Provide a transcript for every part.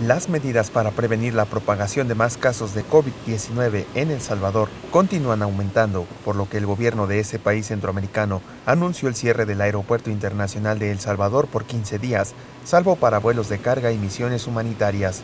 Las medidas para prevenir la propagación de más casos de COVID-19 en El Salvador continúan aumentando, por lo que el gobierno de ese país centroamericano anunció el cierre del Aeropuerto Internacional de El Salvador por 15 días, salvo para vuelos de carga y misiones humanitarias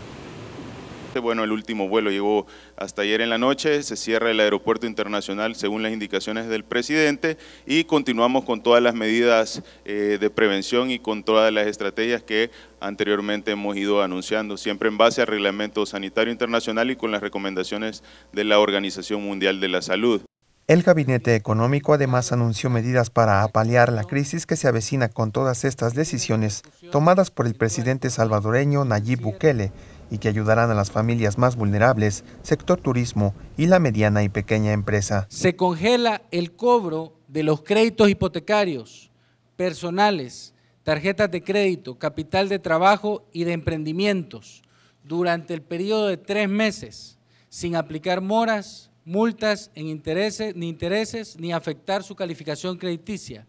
bueno, el último vuelo llegó hasta ayer en la noche, se cierra el aeropuerto internacional según las indicaciones del presidente y continuamos con todas las medidas eh, de prevención y con todas las estrategias que anteriormente hemos ido anunciando, siempre en base al reglamento sanitario internacional y con las recomendaciones de la Organización Mundial de la Salud. El gabinete económico además anunció medidas para apalear la crisis que se avecina con todas estas decisiones tomadas por el presidente salvadoreño Nayib Bukele y que ayudarán a las familias más vulnerables, sector turismo y la mediana y pequeña empresa. Se congela el cobro de los créditos hipotecarios, personales, tarjetas de crédito, capital de trabajo y de emprendimientos durante el periodo de tres meses, sin aplicar moras, multas en intereses, ni intereses, ni afectar su calificación crediticia.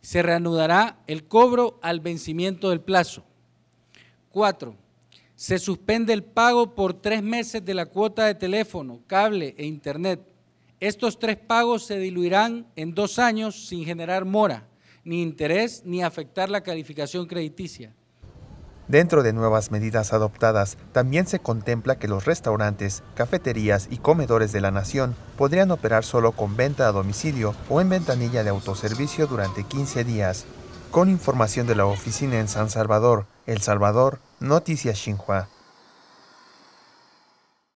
Se reanudará el cobro al vencimiento del plazo. Cuatro, se suspende el pago por tres meses de la cuota de teléfono, cable e internet. Estos tres pagos se diluirán en dos años sin generar mora, ni interés, ni afectar la calificación crediticia. Dentro de nuevas medidas adoptadas, también se contempla que los restaurantes, cafeterías y comedores de la nación podrían operar solo con venta a domicilio o en ventanilla de autoservicio durante 15 días. Con información de la oficina en San Salvador, El Salvador, Noticias Xinhua.